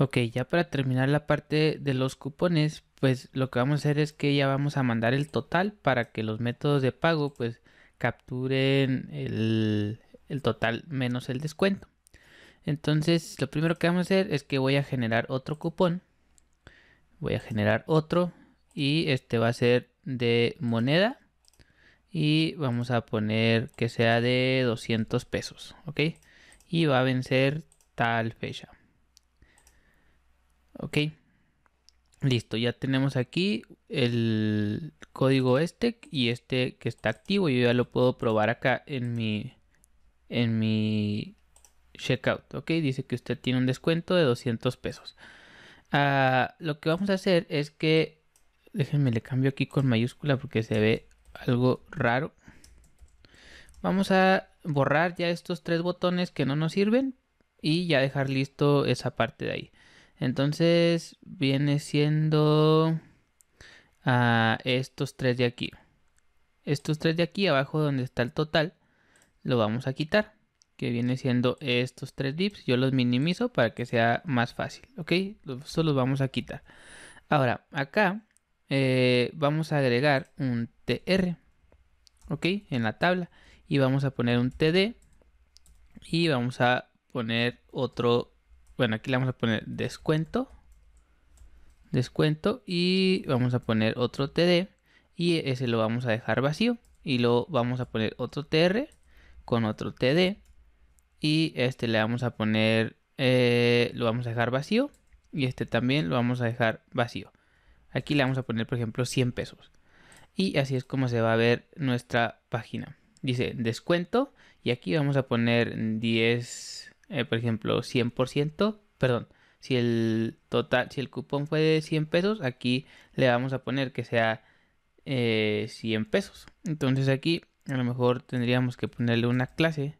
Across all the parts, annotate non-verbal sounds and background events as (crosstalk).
Ok, ya para terminar la parte de los cupones, pues lo que vamos a hacer es que ya vamos a mandar el total para que los métodos de pago pues capturen el, el total menos el descuento. Entonces lo primero que vamos a hacer es que voy a generar otro cupón. Voy a generar otro y este va a ser de moneda y vamos a poner que sea de 200 pesos, ¿ok? Y va a vencer tal fecha. Ok. Listo, ya tenemos aquí el código este y este que está activo. Yo ya lo puedo probar acá en mi, en mi checkout. Ok, dice que usted tiene un descuento de 200 pesos. Ah, lo que vamos a hacer es que, déjenme le cambio aquí con mayúscula porque se ve algo raro. Vamos a borrar ya estos tres botones que no nos sirven y ya dejar listo esa parte de ahí. Entonces viene siendo a ah, estos tres de aquí. Estos tres de aquí abajo donde está el total lo vamos a quitar. Que viene siendo estos tres dips. Yo los minimizo para que sea más fácil. ¿Ok? Solo los vamos a quitar. Ahora, acá eh, vamos a agregar un TR. ¿Ok? En la tabla. Y vamos a poner un TD. Y vamos a poner otro bueno, aquí le vamos a poner descuento. Descuento y vamos a poner otro TD y ese lo vamos a dejar vacío y lo vamos a poner otro TR con otro TD y este le vamos a poner eh, lo vamos a dejar vacío y este también lo vamos a dejar vacío. Aquí le vamos a poner por ejemplo 100 pesos y así es como se va a ver nuestra página. Dice descuento y aquí vamos a poner 10 eh, por ejemplo, 100%, perdón, si el total, si el cupón fue de 100 pesos, aquí le vamos a poner que sea 100 eh, pesos. Entonces aquí a lo mejor tendríamos que ponerle una clase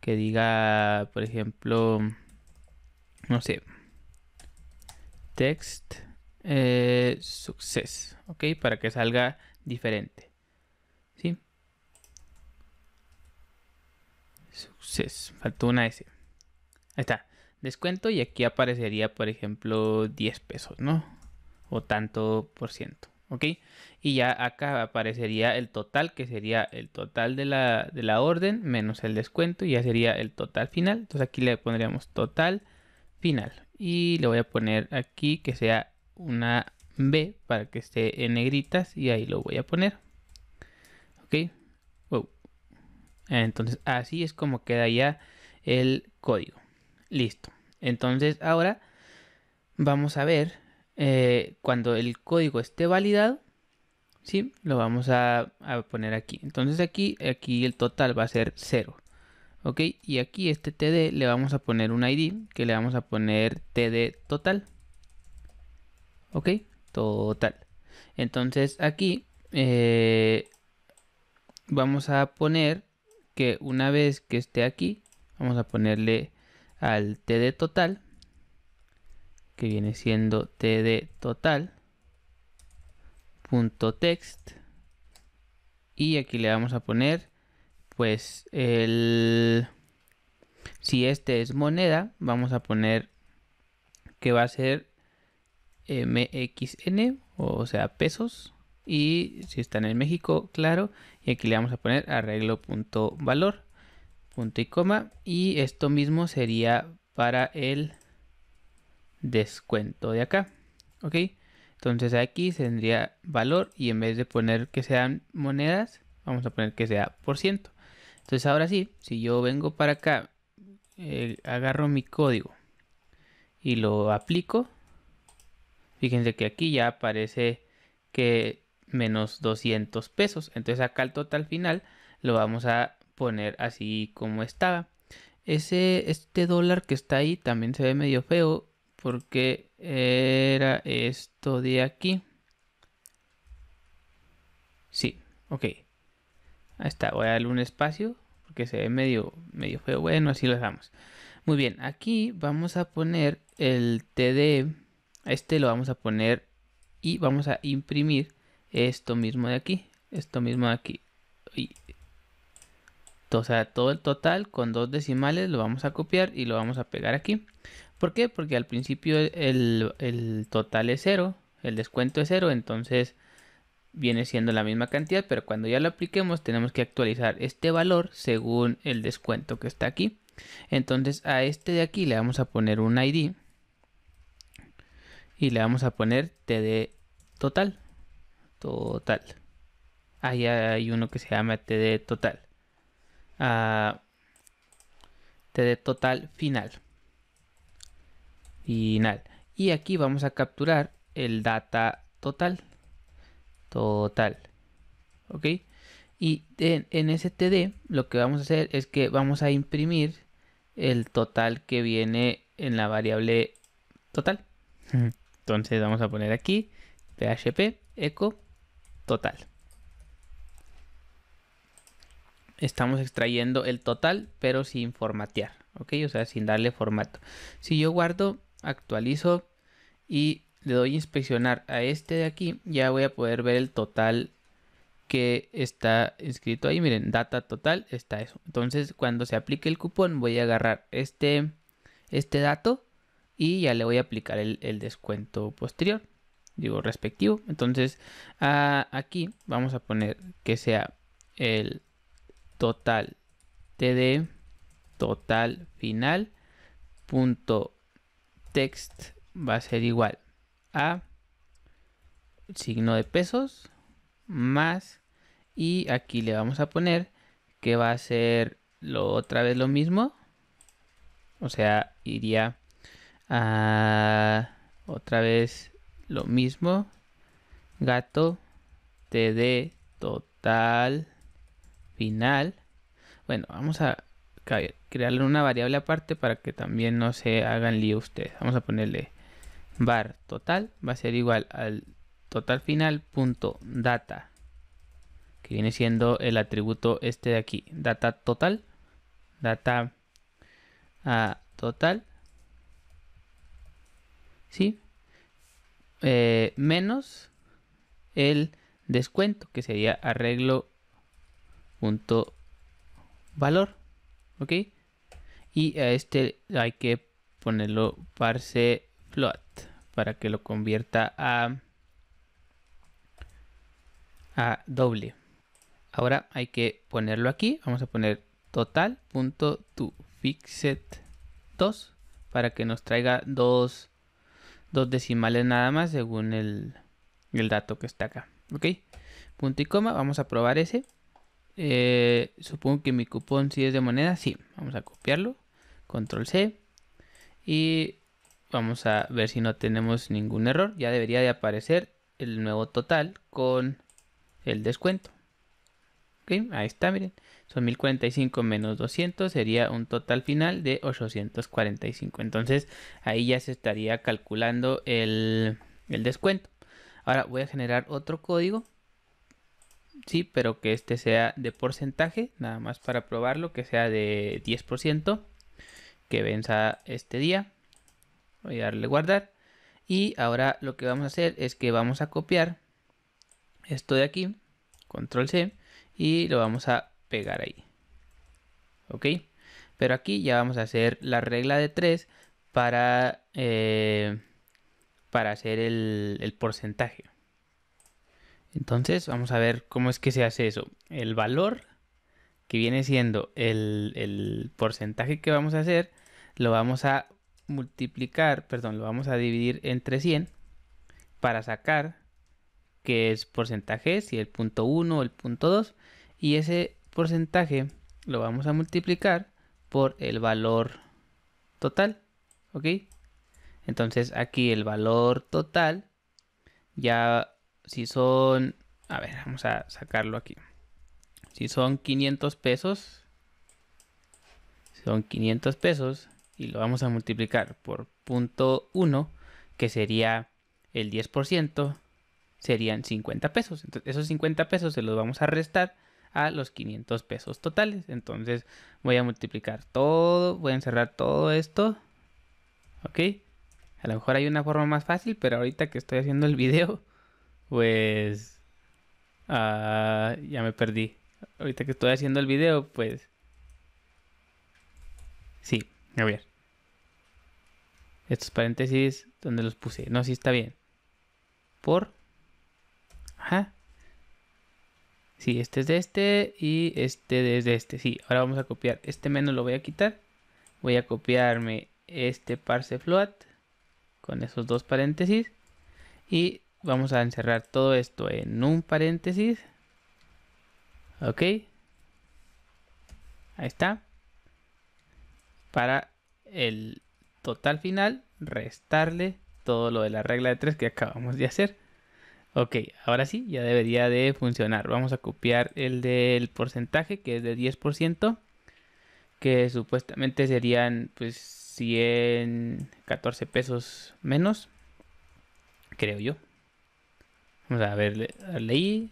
que diga, por ejemplo, no sé, text eh, success, ¿ok? Para que salga diferente, ¿sí? Success, faltó una S. Ahí está. Descuento y aquí aparecería, por ejemplo, 10 pesos, ¿no? O tanto por ciento. ¿Ok? Y ya acá aparecería el total, que sería el total de la, orden menos el descuento y ya sería el total final. Entonces aquí le pondríamos total final. Y le voy a poner aquí que sea una B para que esté en negritas y ahí lo voy a poner. ¿Ok? Entonces así es como queda ya el código. Listo. Entonces ahora vamos a ver eh, cuando el código esté validado, ¿sí? Lo vamos a, poner aquí. Entonces aquí, aquí el total va a ser 0. ¿Ok? Y aquí este TD le vamos a poner un ID que le vamos a poner TD total. ¿Ok? Total. Entonces aquí eh, vamos a poner que una vez que esté aquí, vamos a ponerle al TD total, que viene siendo TD total punto text y aquí le vamos a poner pues el si este es moneda vamos a poner que va a ser mxn o sea pesos y si está en México claro y aquí le vamos a poner arreglo punto valor punto y coma y esto mismo sería para el descuento de acá ok entonces aquí tendría valor y en vez de poner que sean monedas vamos a poner que sea por ciento entonces ahora sí si yo vengo para acá agarro mi código y lo aplico fíjense que aquí ya aparece que menos 200 pesos entonces acá el total final lo vamos a poner así como estaba. Ese, este dólar que está ahí también se ve medio feo porque era esto de aquí. Sí, ok. Ahí está, voy a darle un espacio porque se ve medio, medio feo. Bueno, así lo dejamos. Muy bien, aquí vamos a poner el TD. E. Este lo vamos a poner y vamos a imprimir esto mismo de aquí. Esto mismo de aquí. O sea, todo el total con dos decimales lo vamos a copiar y lo vamos a pegar aquí. ¿Por qué? Porque al principio el, el total es cero, el descuento es cero, entonces viene siendo la misma cantidad, pero cuando ya lo apliquemos tenemos que actualizar este valor según el descuento que está aquí. Entonces a este de aquí le vamos a poner un ID y le vamos a poner TD total. Total. Ahí hay uno que se llama TD total a td total final. Final. Y aquí vamos a capturar el data total. Total. ¿Ok? Y en, en ese td lo que vamos a hacer es que vamos a imprimir el total que viene en la variable total. Entonces vamos a poner aquí php echo total estamos extrayendo el total, pero sin formatear, ¿ok? O sea, sin darle formato. Si yo guardo, actualizo y le doy inspeccionar a este de aquí, ya voy a poder ver el total que está escrito ahí. Miren, data total está eso. Entonces, cuando se aplique el cupón, voy a agarrar este, este dato y ya le voy a aplicar el, descuento posterior. Digo, respectivo. Entonces, aquí vamos a poner que sea el total td total final punto text va a ser igual a signo de pesos más y aquí le vamos a poner que va a ser lo, otra vez lo mismo o sea iría a otra vez lo mismo gato td total final. Bueno, vamos a crearle una variable aparte para que también no se hagan lío ustedes. Vamos a ponerle var total, va a ser igual al total final punto data, que viene siendo el atributo este de aquí, data total, data a ah, total, ¿sí? Eh, menos el descuento, que sería arreglo punto valor ok y a este hay que ponerlo parse float para que lo convierta a a doble ahora hay que ponerlo aquí vamos a poner total punto to fixed 2 para que nos traiga dos, dos decimales nada más según el, el dato que está acá ok punto y coma vamos a probar ese eh, supongo que mi cupón si es de moneda, sí. Vamos a copiarlo. Control C. Y vamos a ver si no tenemos ningún error. Ya debería de aparecer el nuevo total con el descuento. Okay, ahí está, miren. Son 1045 menos 200, sería un total final de 845. Entonces ahí ya se estaría calculando el descuento. Ahora voy a generar otro código sí, pero que este sea de porcentaje, nada más para probarlo, que sea de 10%, que venza este día. Voy a darle guardar. Y ahora lo que vamos a hacer es que vamos a copiar esto de aquí, control C, y lo vamos a pegar ahí. ¿Ok? Pero aquí ya vamos a hacer la regla de 3 para, eh, para hacer el porcentaje. Entonces, vamos a ver cómo es que se hace eso. El valor que viene siendo el, porcentaje que vamos a hacer, lo vamos a multiplicar, perdón, lo vamos a dividir entre 100 para sacar que es porcentaje, si el punto 1 o el punto 2, y ese porcentaje lo vamos a multiplicar por el valor total, ¿ok? Entonces aquí el valor total ya si son, a ver, vamos a sacarlo aquí. Si son 500 pesos, son 500 pesos y lo vamos a multiplicar por 1, que sería el 10%, serían 50 pesos. Entonces, esos 50 pesos se los vamos a restar a los 500 pesos totales. Entonces, voy a multiplicar todo, voy a encerrar todo esto. ¿Ok? A lo mejor hay una forma más fácil, pero ahorita que estoy haciendo el video, pues ah, ya me perdí. Ahorita que estoy haciendo el video, pues sí, a ver. Estos paréntesis, donde los puse? No, sí está bien. Por. Ajá. Sí, este es de este y este es de este. Sí, ahora vamos a copiar. Este menos lo voy a quitar. Voy a copiarme este parse float con esos dos paréntesis. Y Vamos a encerrar todo esto en un paréntesis. Ok. Ahí está. Para el total final, restarle todo lo de la regla de 3 que acabamos de hacer. Ok, ahora sí, ya debería de funcionar. Vamos a copiar el del porcentaje, que es de 10%, que supuestamente serían pues 114 pesos menos, creo yo. Vamos a ver, leí, ahí,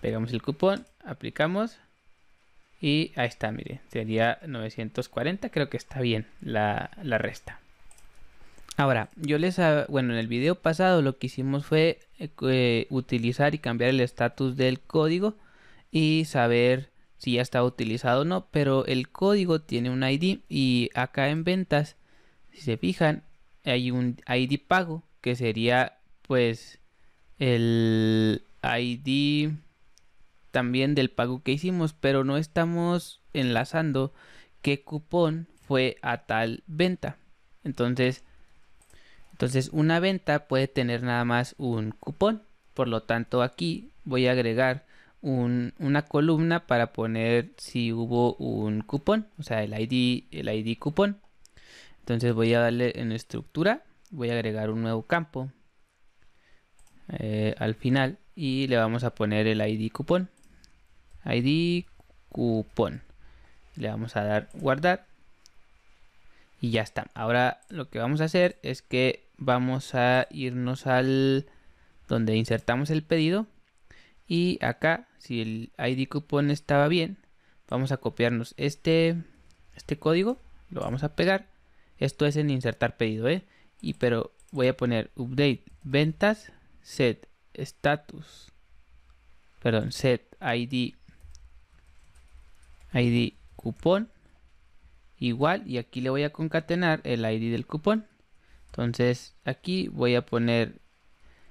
pegamos el cupón, aplicamos y ahí está, miren sería 940, creo que está bien la, resta. Ahora, yo les, ah, bueno, en el video pasado lo que hicimos fue eh, eh, utilizar y cambiar el estatus del código y saber si ya estaba utilizado o no, pero el código tiene un ID y acá en ventas, si se fijan, hay un ID pago que sería pues el ID también del pago que hicimos, pero no estamos enlazando qué cupón fue a tal venta. Entonces, entonces una venta puede tener nada más un cupón. Por lo tanto, aquí voy a agregar una columna para poner si hubo un cupón, o sea, el ID, el ID cupón. Entonces voy a darle en estructura, voy a agregar un nuevo campo eh, al final y le vamos a poner el ID cupón. ID cupón. Le vamos a dar guardar. Y ya está. Ahora lo que vamos a hacer es que vamos a irnos al donde insertamos el pedido. Y acá, si el ID cupón estaba bien, vamos a copiarnos este, este código. Lo vamos a pegar. Esto es en insertar pedido, ¿eh? Y pero voy a poner update ventas set status perdón set id id cupón igual y aquí le voy a concatenar el id del cupón entonces aquí voy a poner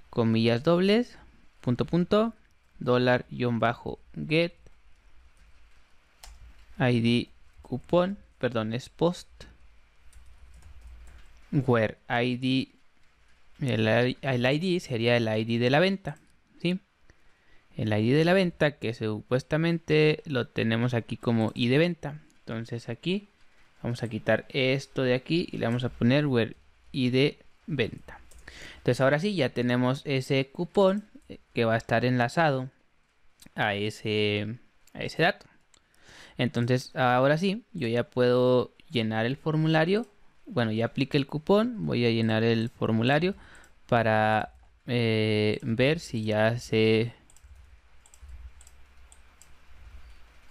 comillas dobles punto punto dólar bajo get id cupón perdón es post where id el, ID sería el ID de la venta, ¿sí? El ID de la venta que supuestamente lo tenemos aquí como ID de venta. Entonces aquí vamos a quitar esto de aquí y le vamos a poner where ID venta. Entonces ahora sí ya tenemos ese cupón eh, que va a estar enlazado a ese, a ese dato. Entonces ahora sí yo ya puedo llenar el formulario bueno, ya apliqué el cupón, voy a llenar el formulario para eh, ver si ya se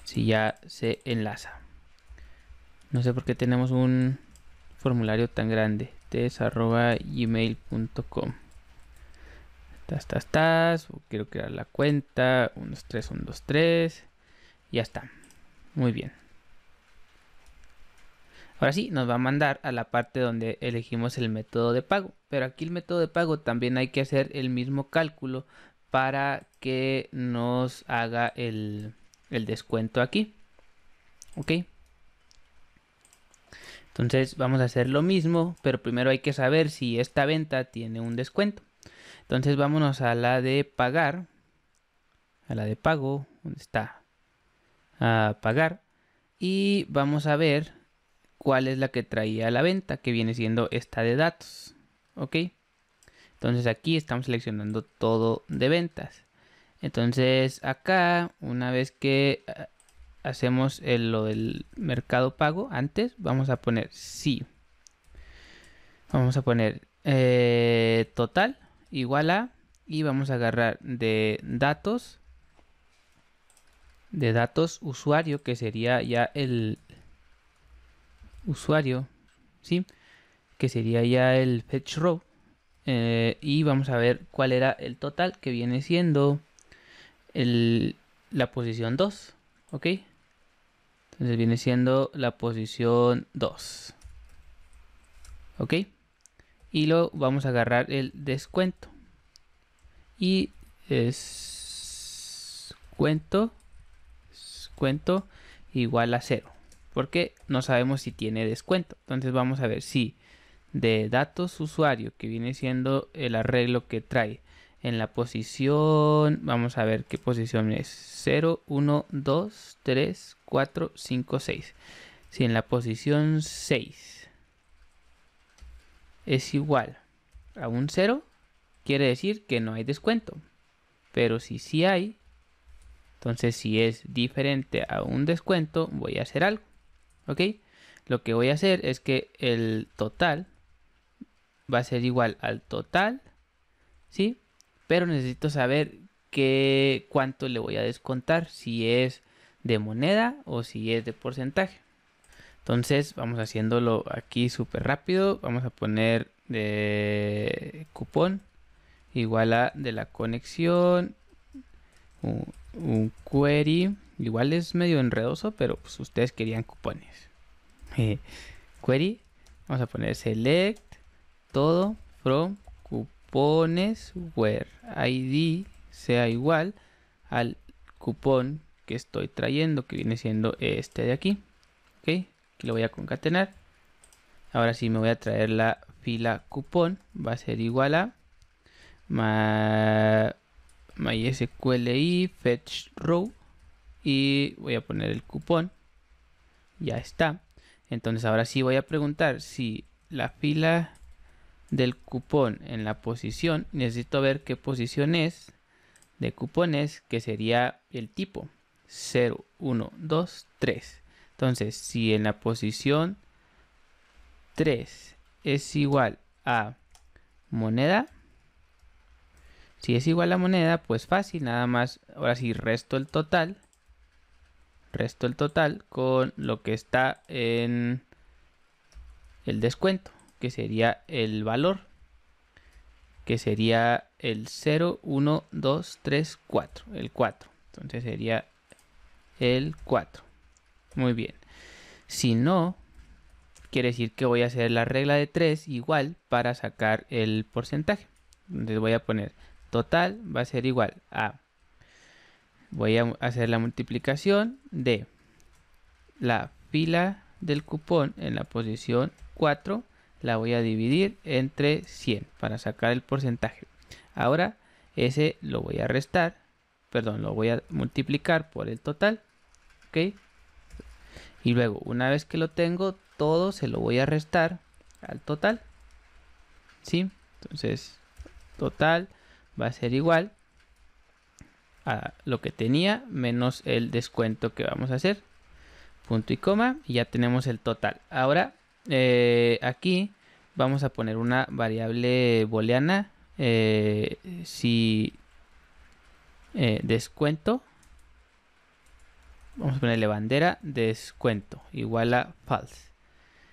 si ya se enlaza. No sé por qué tenemos un formulario tan grande. gmail.com Tas, tas, tas. Quiero crear la cuenta. dos tres. Ya está. Muy bien. Ahora sí, nos va a mandar a la parte donde elegimos el método de pago. Pero aquí el método de pago también hay que hacer el mismo cálculo para que nos haga el, descuento aquí. Ok. Entonces vamos a hacer lo mismo, pero primero hay que saber si esta venta tiene un descuento. Entonces vámonos a la de pagar. A la de pago. ¿Dónde está? A pagar. Y vamos a ver cuál es la que traía la venta, que viene siendo esta de datos. ¿Ok? Entonces aquí estamos seleccionando todo de ventas. Entonces acá, una vez que ah, hacemos lo del mercado pago, antes vamos a poner sí. Vamos a poner eh, total igual a y vamos a agarrar de datos de datos usuario que sería ya el, usuario, ¿sí? Que sería ya el fetch row. Eh, y vamos a ver cuál era el total que viene siendo el, la posición 2, ¿ok? Entonces viene siendo la posición 2, ¿ok? Y lo vamos a agarrar el descuento. Y descuento, cuento igual a 0 porque no sabemos si tiene descuento. Entonces vamos a ver si de datos usuario, que viene siendo el arreglo que trae en la posición, vamos a ver qué posición es, 0, 1, 2, 3, 4, 5, 6. Si en la posición 6 es igual a un 0, quiere decir que no hay descuento. Pero si sí hay, entonces si es diferente a un descuento, voy a hacer algo. ¿Ok? Lo que voy a hacer es que el total va a ser igual al total, ¿sí? Pero necesito saber qué, cuánto le voy a descontar, si es de moneda o si es de porcentaje. Entonces vamos haciéndolo aquí súper rápido. Vamos a poner de eh, cupón igual a de la conexión un query Igual es medio enredoso, pero pues, ustedes querían cupones. (laughs) Eh, query, vamos a poner select todo from cupones where id sea igual al cupón que estoy trayendo, que viene siendo este de aquí. Ok, lo voy a concatenar. Ahora sí me voy a traer la fila cupón, va a ser igual a MySQLi fetch row y voy a poner el cupón. Ya está. Entonces ahora sí voy a preguntar si la fila del cupón en la posición, necesito ver qué posición es de cupones, que sería el tipo 0, 1, 2, 3. Entonces, si en la posición 3 es igual a moneda, si es igual a moneda, pues fácil, nada más, ahora sí resto el total resto el total con lo que está en el descuento, que sería el valor, que sería el 0, 1, 2, 3, 4, el 4. Entonces sería el 4. Muy bien. Si no, quiere decir que voy a hacer la regla de 3 igual para sacar el porcentaje. Entonces voy a poner total va a ser igual a Voy a hacer la multiplicación de la fila del cupón en la posición 4. La voy a dividir entre 100 para sacar el porcentaje. Ahora ese lo voy a restar, perdón, lo voy a multiplicar por el total. ¿Ok? Y luego, una vez que lo tengo, todo se lo voy a restar al total. ¿Sí? Entonces, total va a ser igual a lo que tenía menos el descuento que vamos a hacer. Punto y coma y ya tenemos el total. Ahora eh, aquí vamos a poner una variable booleana eh, si eh, descuento vamos a ponerle bandera descuento igual a false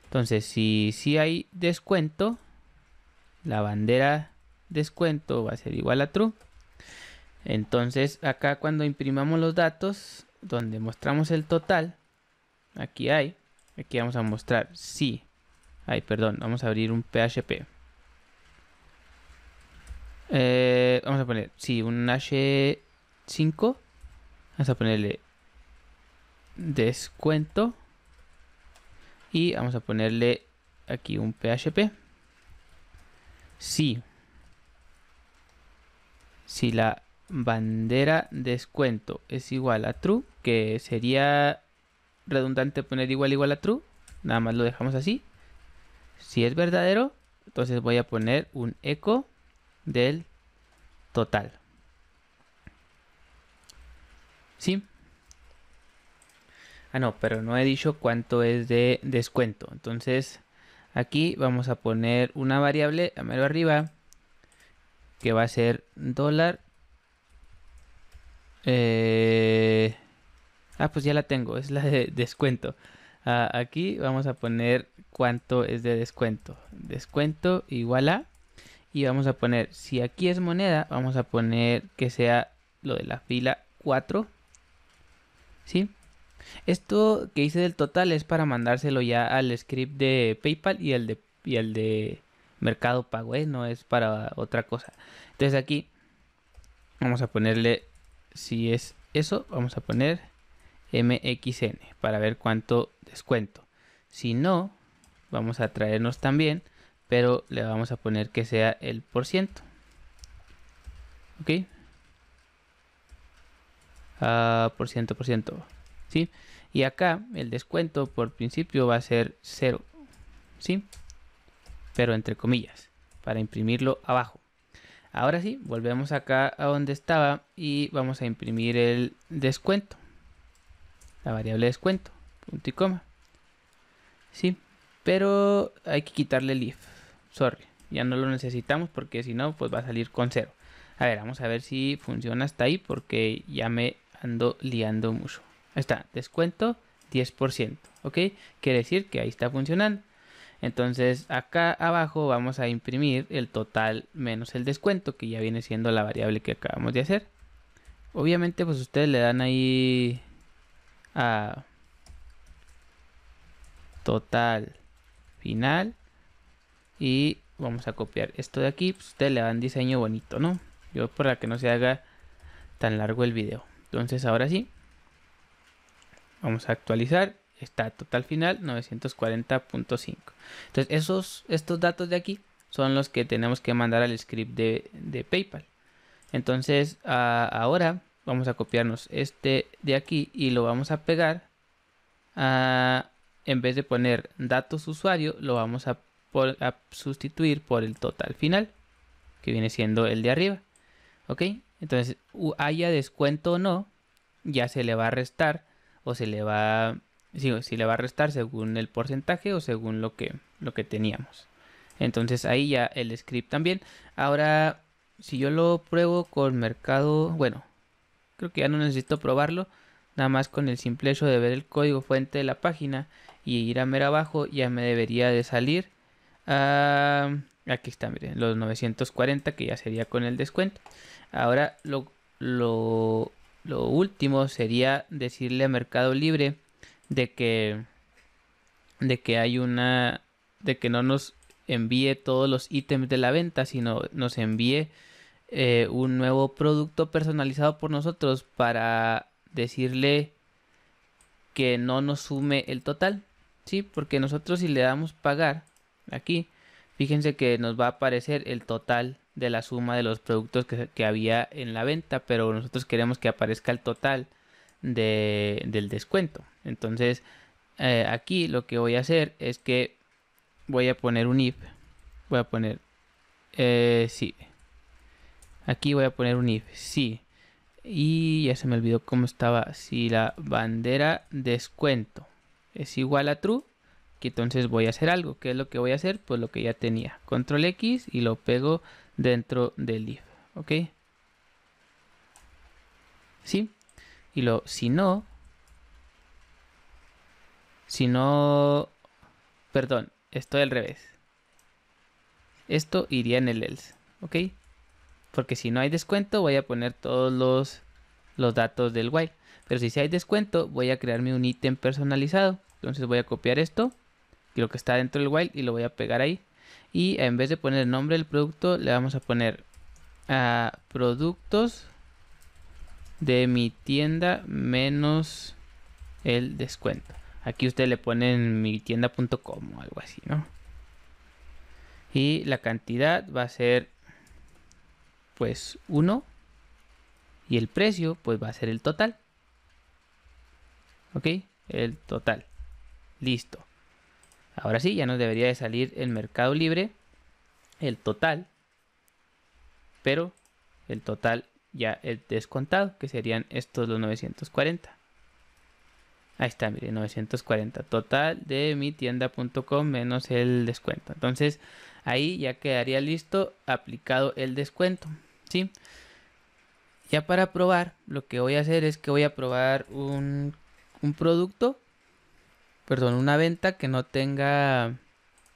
entonces si, si hay descuento la bandera descuento va a ser igual a true entonces acá cuando imprimamos los datos, donde mostramos el total, aquí hay, aquí vamos a mostrar sí. Ay, perdón, vamos a abrir un PHP. Eh, vamos a poner, sí, un H5. Vamos a ponerle descuento. Y vamos a ponerle aquí un PHP. Sí. Si la bandera descuento es igual a true, que sería redundante poner igual igual a true, nada más lo dejamos así. Si es verdadero, entonces voy a poner un eco del total. ¿Sí? Ah, no, pero no he dicho cuánto es de descuento. Entonces, aquí vamos a poner una variable a mero arriba que va a ser dólar eh... Ah, pues ya la tengo, es la de (laughs) descuento. Ah, aquí vamos a poner cuánto es de descuento. Descuento igual a... Y vamos a poner, si aquí es moneda, vamos a poner que sea lo de la fila 4. ¿Sí? Esto que hice del total es para mandárselo ya al script de PayPal y el de, de Mercado Pago, ¿eh? no es para otra cosa. Entonces aquí vamos a ponerle si es eso, vamos a poner MXN para ver cuánto descuento. Si no, vamos a traernos también, pero le vamos a poner que sea el por ciento. ¿Ok? Ah, por ciento, por ciento. ¿Sí? Y acá el descuento por principio va a ser cero ¿Sí? Pero entre comillas, para imprimirlo abajo. Ahora sí, volvemos acá a donde estaba y vamos a imprimir el descuento. La variable descuento, punto y coma. Sí, pero hay que quitarle el if. Sorry, ya no lo necesitamos porque si no, pues va a salir con cero. A ver, vamos a ver si funciona hasta ahí porque ya me ando liando mucho. Ahí está, descuento 10%, ¿ok? Quiere decir que ahí está funcionando. Entonces acá abajo vamos a imprimir el total menos el descuento que ya viene siendo la variable que acabamos de hacer. Obviamente pues ustedes le dan ahí a total final y vamos a copiar esto de aquí. Pues ustedes le dan diseño bonito, ¿no? Yo para que no se haga tan largo el video. Entonces ahora sí, vamos a actualizar está total final 940.5. Entonces, esos, estos datos de aquí son los que tenemos que mandar al script de, PayPal. Entonces, ahora vamos a copiarnos este de aquí y lo vamos a pegar. en vez de poner datos usuario, lo vamos a, sustituir por el total final, que viene siendo el de arriba. ¿Ok? Entonces, haya descuento o no, ya se le va a restar o se le va a si, le va a restar según el porcentaje o según lo que, lo que teníamos. Entonces ahí ya el script también. Ahora, si yo lo pruebo con mercado, bueno, creo que ya no necesito probarlo. Nada más con el simple hecho de ver el código fuente de la página y ir a ver abajo ya me debería de salir. Ah, aquí está, miren, los 940 que ya sería con el descuento. Ahora lo, lo, lo último sería decirle a Mercado Libre de que de que hay una de que no nos envíe todos los ítems de la venta, sino nos envíe eh, un nuevo producto personalizado por nosotros para decirle que no nos sume el total, ¿sí? Porque nosotros si le damos pagar aquí, fíjense que nos va a aparecer el total de la suma de los productos que, había en la venta, pero nosotros queremos que aparezca el total del descuento, entonces, eh, aquí lo que voy a hacer es que voy a poner un if. Voy a poner, eh, sí. Aquí voy a poner un if, sí. Y ya se me olvidó cómo estaba. Si la bandera descuento es igual a true, que entonces voy a hacer algo. ¿Qué es lo que voy a hacer? Pues lo que ya tenía. Control X y lo pego dentro del if. ¿Ok? ¿Sí? Y lo, si no, si no... Perdón, estoy al revés. Esto iría en el else, ¿ok? Porque si no hay descuento voy a poner todos los, datos del while. Pero si, sí hay descuento voy a crearme un ítem personalizado. Entonces voy a copiar esto, lo que está dentro del while y lo voy a pegar ahí. Y en vez de poner el nombre del producto le vamos a poner a ah, productos de mi tienda menos el descuento. Aquí usted le pone en mi tienda.com o algo así, ¿no? Y la cantidad va a ser pues 1 y el precio pues va a ser el total. ¿Ok? El total. Listo. Ahora sí, ya nos debería de salir el mercado libre, el total, pero el total ya el descontado, que serían estos los 940. Ahí está, mire, 940. Total de mi tienda.com menos el descuento. Entonces, ahí ya quedaría listo aplicado el descuento. ¿Sí? Ya para probar, lo que voy a hacer es que voy a probar un, un producto, perdón, una venta que no tenga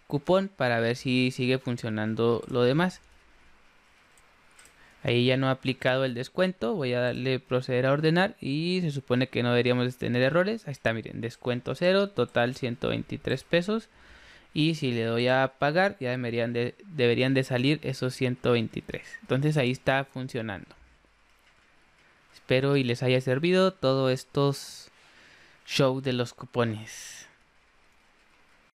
cupón para ver si sigue funcionando lo demás. Ahí ya no ha aplicado el descuento. Voy a darle proceder a ordenar y se supone que no deberíamos tener errores. Ahí está, miren, descuento cero, total 123 pesos. Y si le doy a pagar, ya deberían de, deberían de salir esos 123. Entonces ahí está funcionando. Espero y les haya servido todo estos show de los cupones.